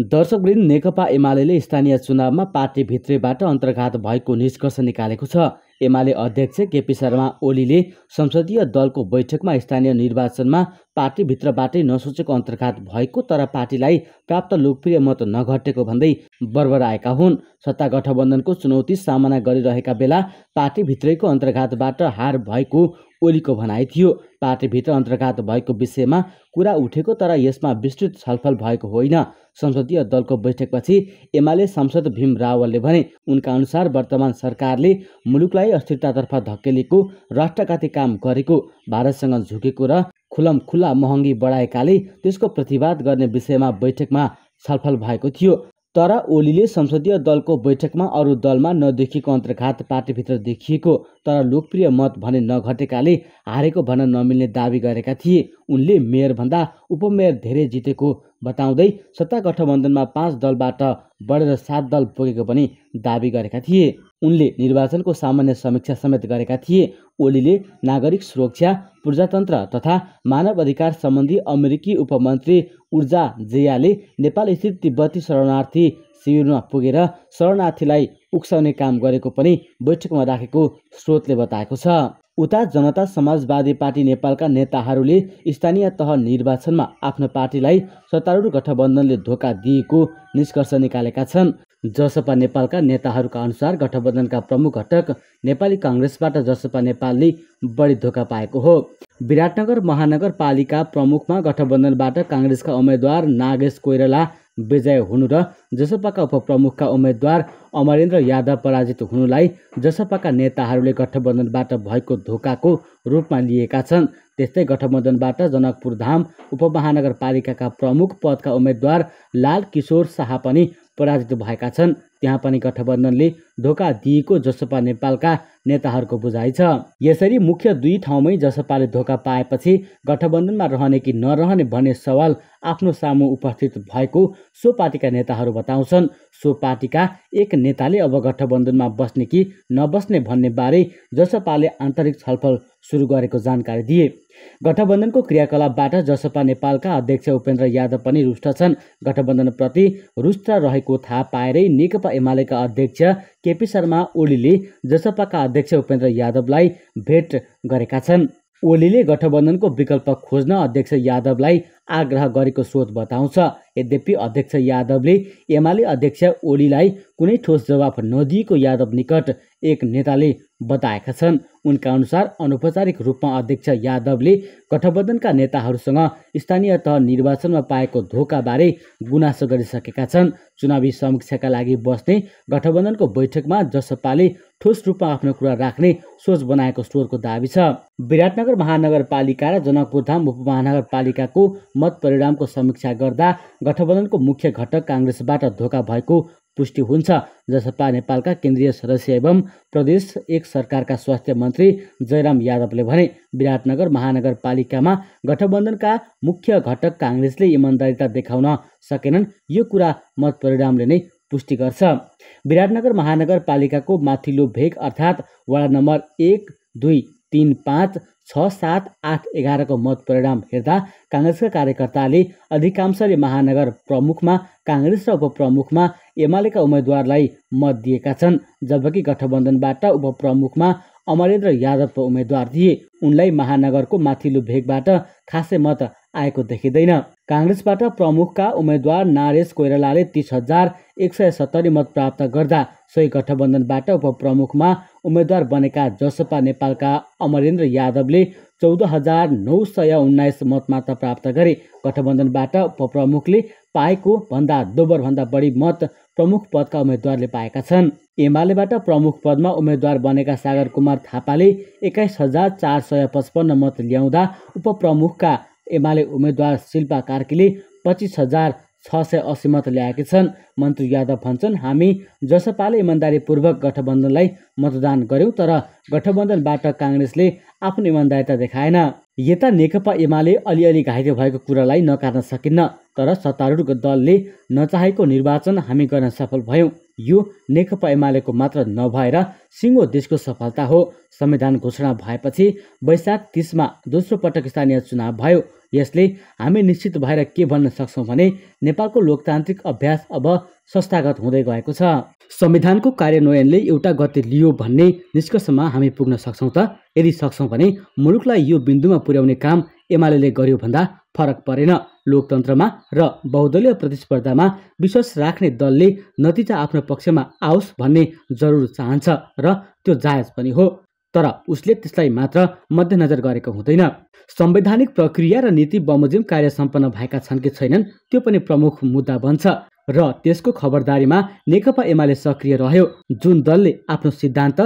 दर्शकवृन्द नेकपा एमाले स्थानीय चुनावमा पार्टीभित्रैबाट अन्तर्घात भएको निष्कर्ष निकालेको छ एमाले अध्यक्ष केपी शर्मा ओलीले संसदीय दलको बैठकमा स्थानीय निर्वाचनमा पार्टीभित्रबाटै नसोचेको अन्तर्घात भएको तर पार्टीलाई प्राप्त लोकप्रिय मत नघटेको भन्दै बर्बराएका हुन् सत्ता गठबन्धनको चुनौती सामना गरिरहेका बेला पार्टीभित्रैको अन्तर्घातबाट हार भएको ओलीको भनाइ थियो पार्टीभित्र अन्तर्घात भएको विषयमा कुरा उठेको तर यसमा विस्तृत छलफल भएको होइन संसदीय दलको बैठकपछि एमाले सांसद भीम रावलले भने उनका अनुसार वर्तमान सरकारले मुलुकलाई अस्थिरतातर्फ धकेलेको राष्ट्रघाती काम गरेको भारतसँग झुकेको र खुलम खुल्ला महँगी बढाएकाले त्यसको प्रतिवाद गर्ने विषयमा बैठकमा छलफल भएको थियो तर ओलीले संसदीय दलको बैठकमा अरू दलमा नदेखिएको अन्तर्घात पार्टीभित्र देखिएको तर लोकप्रिय मत भने नघटेकाले हारेको भन्न नमिल्ने दावी गरेका थिए उनले मेयरभन्दा उपमेयर धेरै जितेको बताउँदै सत्ता गठबन्धनमा पाँच दलबाट बढेर सात दल पुगेको पनि दावी गरेका थिए उनले निर्वाचनको सामान्य समीक्षा समेत गरेका थिए ओलीले नागरिक सुरक्षा प्रजातन्त्र तथा मानव अधिकार सम्बन्धी अमेरिकी उपमन्त्री ऊर्जा नेपाल नेपालस्थित तिब्बती शरणार्थी शिविरमा पुगेर शरणार्थीलाई उक्साउने काम गरेको पनि बैठकमा राखेको स्रोतले बताएको छ उता जनता समाजवादी पार्टी नेपालका नेताहरूले स्थानीय तह निर्वाचनमा आफ्नो पार्टीलाई सत्तारूढ गठबन्धनले धोका दिएको निष्कर्ष निकालेका छन् जसपा नेपालका नेताहरूका अनुसार गठबन्धनका प्रमुख घटक नेपाली काङ्ग्रेसबाट जसपा नेपालले बढी धोका पाएको हो विराटनगर महानगरपालिका प्रमुखमा गठबन्धनबाट काङ्ग्रेसका उम्मेद्वार नागेश कोइराला विजय हुनु र जसपाका उपप्रमुखका उम्मेद्वार अमरेन्द्र यादव पराजित हुनुलाई जसपाका नेताहरूले गठबन्धनबाट भएको धोकाको रूपमा लिएका छन् त्यस्तै गठबन्धनबाट जनकपुर धाम उपमहानगरपालिकाका प्रमुख पदका उम्मेद्वार लाल किशोर शाह पनि पराजित भएका छन् त्यहाँ पनि गठबन्धनले धोका दिएको जसपा नेपालका नेताहरूको बुझाइ छ यसरी मुख्य दुई ठाउँमै जसपाले धोका पाएपछि गठबन्धनमा रहने कि नरहने भन्ने सवाल आफ्नो सामु उपस्थित भएको सो पार्टीका नेताहरू बताउँछन् सो पार्टीका एक नेताले अब गठबन्धनमा बस्ने कि नबस्ने भन्ने बारे जसपाले आन्तरिक छलफल सुरु गरेको जानकारी दिए गठबन्धनको क्रियाकलापबाट जसपा नेपालका अध्यक्ष उपेन्द्र यादव पनि रुष्ट छन् गठबन्धनप्रति रुष्ट रहेको थाहा पाएरै नेकपा एमालेका अध्यक्ष केपी शर्मा ओलीले जसपाका अध्यक्ष उपेन्द्र यादवलाई भेट गरेका छन् ओलीले गठबन्धनको विकल्प खोज्न अध्यक्ष यादवलाई आग्रह गरेको स्रोत बताउँछ यद्यपि अध्यक्ष यादवले एमाले अध्यक्ष ओलीलाई कुनै ठोस जवाफ नदिएको यादव निकट एक नेताले बताएका छन् उनका अनुसार अनौपचारिक रूपमा अध्यक्ष यादवले गठबन्धनका नेताहरूसँग स्थानीय तह निर्वाचनमा पाएको धोकाबारे गुनासो गरिसकेका छन् चुनावी समीक्षाका लागि बस्ने गठबन्धनको बैठकमा जसपाले ठोस रूपमा आफ्नो कुरा राख्ने सोच बनाएको स्वरको दावी छ विराटनगर महानगरपालिका र जनकपुरधाम उपमहानगरपालिकाको मत परिणामको समीक्षा गर्दा गठबन्धनको मुख्य घटक काङ्ग्रेसबाट धोका भएको पुष्टि हुन्छ जसपा नेपालका केन्द्रीय सदस्य एवं प्रदेश एक सरकारका स्वास्थ्य मन्त्री जयराम यादवले भने विराटनगर महानगरपालिकामा गठबन्धनका मुख्य घटक काङ्ग्रेसले इमान्दारिता देखाउन सकेनन् यो कुरा मतपरिणामले नै पुष्टि गर्छ विराटनगर महानगरपालिकाको माथिल्लो भेग अर्थात् वडा नम्बर एक दुई तिन पाँच छ सात आठ एघारको मतपरिणाम हेर्दा काङ्ग्रेसका कार्यकर्ताले अधिकांशले महानगर प्रमुखमा काङ्ग्रेस र उपप्रमुखमा एमालेका उम्मेद्वारलाई मत दिएका छन् जबकि गठबन्धनबाट उपप्रमुखमा अमरेन्द्र यादवको उम्मेद्वार दिए उनलाई महानगरको माथिल्लो भेगबाट खासै मत आएको देखिँदैन काङ्ग्रेसबाट प्रमुखका उम्मेद्वार नारेश कोइरालाले तिस हजार एक सय सत्तरी मत प्राप्त गर्दा सोही गठबन्धनबाट उपप्रमुखमा उम्मेद्वार बनेका जसपा नेपालका अमरेन्द्र यादवले चौध हजार नौ सय उन्नाइस मत मात्र प्राप्त गरे गठबन्धनबाट उपप्रमुखले पाएको भन्दा दोबरभन्दा बढी मत प्रमुख पदका उम्मेद्वारले पाएका छन् एमालेबाट प्रमुख पदमा उम्मेद्वार बनेका सागर कुमार थापाले एक्काइस हजार चार सय पचपन्न मत ल्याउँदा उपप्रमुखका एमाले उम्मेद्वार शिल्पा कार्कीले पच्चिस हजार छ सय असी मत ल्याएकी छन् मन्त्री यादव भन्छन् हामी जसपाले इमान्दारीपूर्वक गठबन्धनलाई मतदान गर्यौँ तर गठबन्धनबाट काङ्ग्रेसले आफ्नो इमान्दारिता देखाएन यता नेकपा एमाले अलिअलि घाइते भएको कुरालाई नकार्न सकिन्न तर सत्तारूढ दलले नचाहेको निर्वाचन हामी गर्न सफल भयौँ यो नेकपा एमालेको मात्र नभएर सिङ्गो देशको सफलता हो संविधान घोषणा भएपछि वैशाख तिसमा दोस्रो पटक स्थानीय चुनाव भयो यसले हामी निश्चित भएर के भन्न सक्छौँ भने नेपालको लोकतान्त्रिक अभ्यास अब संस्थागत हुँदै गएको छ संविधानको कार्यान्वयनले एउटा गति लियो भन्ने निष्कर्षमा हामी पुग्न सक्छौँ त यदि सक्छौँ भने मुलुकलाई यो बिन्दुमा पुर्याउने काम एमाले गर्यो भन्दा फरक परेन लोकतन्त्रमा र बहुदलीय प्रतिस्पर्धामा विश्वास राख्ने दलले नतिजा आफ्नो पक्षमा आओस् भन्ने जरुर चाहन्छ र त्यो जायज पनि हो तर उसले त्यसलाई मात्र मध्यनजर गरेको हुँदैन संवैधानिक प्रक्रिया र नीति बमोजिम कार्य सम्पन्न भएका छन् कि छैनन् त्यो पनि प्रमुख मुद्दा बन्छ र त्यसको खबरदारीमा नेकपा एमाले सक्रिय रह्यो जुन दलले आफ्नो सिद्धान्त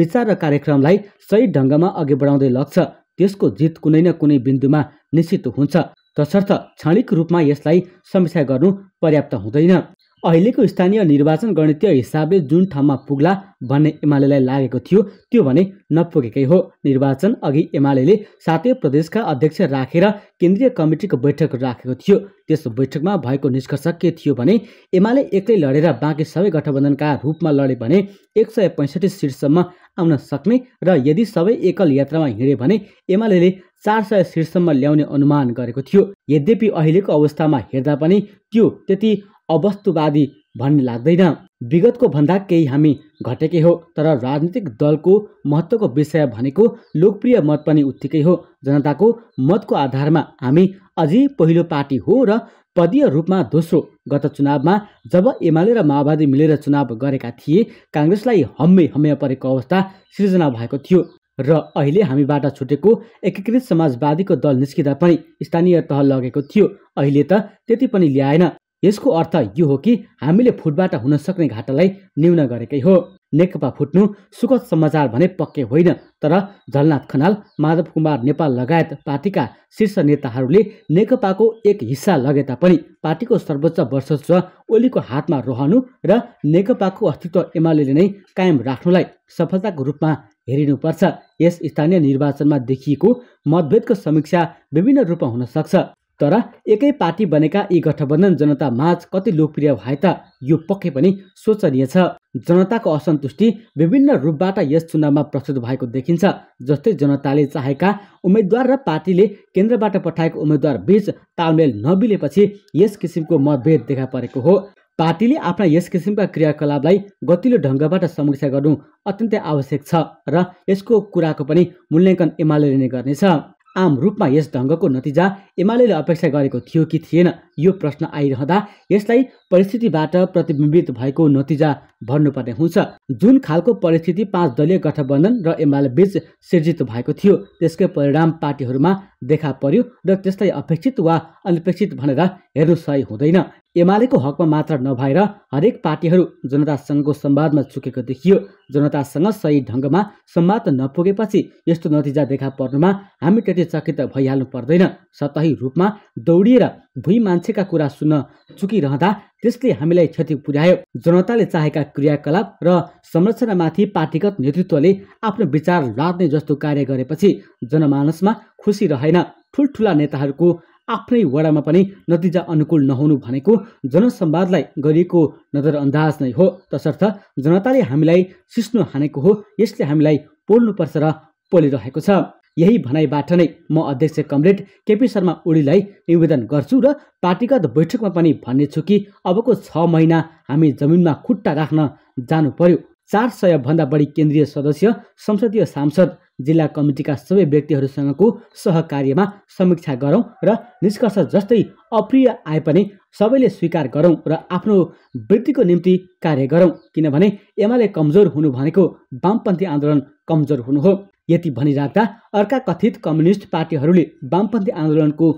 विचार र कार्यक्रमलाई सही ढङ्गमा अघि बढाउँदै लग्छ त्यसको जित कुनै न कुनै बिन्दुमा निश्चित हुन्छ तसर्थ क्षणिक रूपमा यसलाई समीक्षा गर्नु पर्याप्त हुँदैन अहिलेको स्थानीय निर्वाचन गणितीय हिसाबले जुन ठाउँमा पुग्ला भन्ने एमालेलाई लागेको थियो त्यो भने नपुगेकै हो निर्वाचन अघि एमाले सातै प्रदेशका अध्यक्ष राखेर रा केन्द्रीय कमिटिको बैठक राखेको थियो त्यस बैठकमा भएको निष्कर्ष के थियो भने एमाले एक्लै लडेर बाँकी सबै गठबन्धनका रूपमा लडे भने एक सय पैँसठी सिटसम्म आउन सक्ने र यदि सबै एकल यात्रामा हिँडे भने एमाले चार सय शीर्षसम्म ल्याउने अनुमान गरेको थियो यद्यपि अहिलेको अवस्थामा हेर्दा पनि त्यो त्यति अवस्तुवादी भन्ने लाग्दैन विगतको भन्दा केही हामी घटेकै हो तर राजनीतिक दलको महत्त्वको विषय भनेको लोकप्रिय मत पनि उत्तिकै हो जनताको मतको आधारमा हामी अझै पहिलो पार्टी हो र पदीय रूपमा दोस्रो गत चुनावमा जब एमाले र माओवादी मिलेर चुनाव गरेका थिए काङ्ग्रेसलाई हम्मे हम्मे परेको अवस्था सिर्जना भएको थियो र अहिले हामीबाट छुटेको एकीकृत समाजवादीको दल निस्किँदा पनि स्थानीय तह लगेको थियो अहिले त त्यति पनि ल्याएन यसको अर्थ यो हो कि हामीले फुटबाट हुन सक्ने घाटालाई न्यून गरेकै हो नेकपा फुट्नु सुखद समाचार भने पक्के होइन तर झलनाथ खनाल माधव कुमार नेपाल लगायत पार्टीका शीर्ष नेताहरूले नेकपाको एक हिस्सा लगे तापनि पार्टीको सर्वोच्च वर्चस्व ओलीको हातमा रहनु र नेकपाको अस्तित्व एमाले नै कायम राख्नुलाई सफलताको रूपमा हेरिनुपर्छ यस स्थानीय निर्वाचनमा देखिएको मतभेदको समीक्षा विभिन्न रूपमा हुन सक्छ तर एकै पार्टी बनेका यी गठबन्धन जनता माझ कति लोकप्रिय भए त यो पक्कै पनि शोचनीय छ जनताको असन्तुष्टि विभिन्न रूपबाट यस चुनावमा प्रस्तुत भएको देखिन्छ जस्तै जनताले चाहेका उम्मेद्वार र पार्टीले केन्द्रबाट पठाएको उम्मेद्वार बीच तालमेल नबिलेपछि यस किसिमको मतभेद देखा परेको हो पार्टीले आफ्ना यस किसिमका क्रियाकलापलाई गतिलो ढङ्गबाट समीक्षा गर्नु अत्यन्तै आवश्यक छ र यसको कुराको पनि मूल्याङ्कन एमाले नै गर्नेछ आम रूपमा यस ढङ्गको नतिजा एमाले अपेक्षा गरेको थियो कि थिएन यो प्रश्न आइरहँदा यसलाई परिस्थितिबाट प्रतिबिम्बित भएको नतिजा भन्नुपर्ने हुन्छ जुन खालको परिस्थिति पाँच दलीय गठबन्धन र एमाले बीच सिर्जित भएको थियो त्यसकै परिणाम पार्टीहरूमा देखा पर्यो र त्यसलाई अपेक्षित वा अनपेक्षित भनेर हेर्नु सही हुँदैन एमालेको हकमा मात्र नभएर हरेक पार्टीहरू जनतासँगको संवादमा चुकेको देखियो जनतासँग सही ढङ्गमा संवाद नपुगेपछि यस्तो नतिजा देखा पर्नुमा हामी त्यति चकित भइहाल्नु पर्दैन सतही रूपमा दौडिएर भुइँ मान्छे पक्षका कुरा सुन्न चुकिरहँदा त्यसले हामीलाई क्षति पुर्यायो जनताले चाहेका क्रियाकलाप र संरचनामाथि पार्टीगत नेतृत्वले आफ्नो विचार लाद्ने जस्तो कार्य गरेपछि जनमानसमा खुसी रहेन ठुल्ठुला नेताहरूको आफ्नै वडामा पनि नतिजा अनुकूल नहुनु भनेको जनसंवादलाई गरिएको नजरअन्दाज नै हो तसर्थ जनताले हामीलाई सिस्नु हानेको हो यसले हामीलाई पोल्नुपर्छ र पोलिरहेको छ यही भनाइबाट नै म अध्यक्ष कमरेड केपी शर्मा ओलीलाई निवेदन गर्छु र पार्टीगत बैठकमा पनि भन्नेछु कि अबको छ महिना हामी जमिनमा खुट्टा राख्न जानु पर्यो चार भन्दा बढी केन्द्रीय सदस्य संसदीय सांसद जिल्ला कमिटीका सबै व्यक्तिहरूसँगको सहकार्यमा समीक्षा गरौँ र निष्कर्ष जस्तै अप्रिय आए पनि सबैले स्वीकार गरौँ र आफ्नो वृत्तिको निम्ति कार्य गरौँ किनभने एमाले कमजोर हुनु भनेको वामपन्थी आन्दोलन कमजोर हुनु हो यति भनिराख्दा अर्का कथित कम्युनिस्ट पार्टीहरूले वामपन्थी आन्दोलनको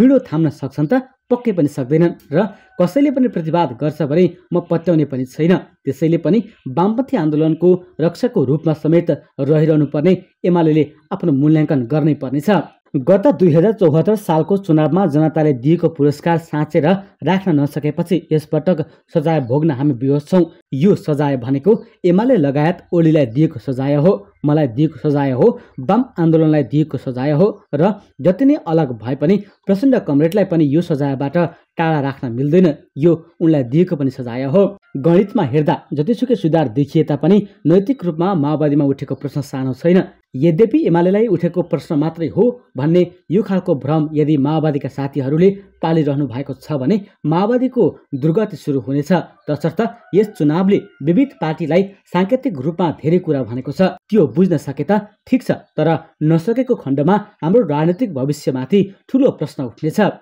बिडो थाम्न सक्छन् त पक्कै पनि सक्दैनन् र कसैले पनि प्रतिवाद गर्छ भने म पत्याउने पनि छैन त्यसैले पनि वामपन्थी आन्दोलनको रक्षकको रूपमा समेत रहिरहनु पर्ने एमाले आफ्नो मूल्याङ्कन गर्नै पर्नेछ गत दुई हजार चौहत्तर सालको चुनावमा जनताले दिएको पुरस्कार साँचेर राख्न नसकेपछि यसपटक सजाय भोग्न हामी विवश छौँ यो सजाय भनेको एमाले लगायत ओलीलाई दिएको सजाय हो मलाई दिएको सजाय हो वाम आन्दोलनलाई दिएको सजाय हो र जति नै अलग भए पनि प्रचण्ड कमरेडलाई पनि यो सजायबाट टाढा राख्न मिल्दैन यो उनलाई दिएको पनि सजाय हो गणितमा हेर्दा जतिसुकै सुधार देखिए तापनि नैतिक रूपमा माओवादीमा उठेको प्रश्न सानो छैन यद्यपि एमालेलाई उठेको प्रश्न मात्रै हो भन्ने यो खालको भ्रम यदि माओवादीका साथीहरूले पालिरहनु भएको छ भने माओवादीको दुर्गति सुरु हुनेछ तसर्थ यस चुनावले विविध पार्टीलाई साङ्केतिक रूपमा धेरै कुरा भनेको छ त्यो बुझ्न सके त ठिक छ तर नसकेको खण्डमा हाम्रो राजनैतिक भविष्यमाथि ठुलो प्रश्न उठ्नेछ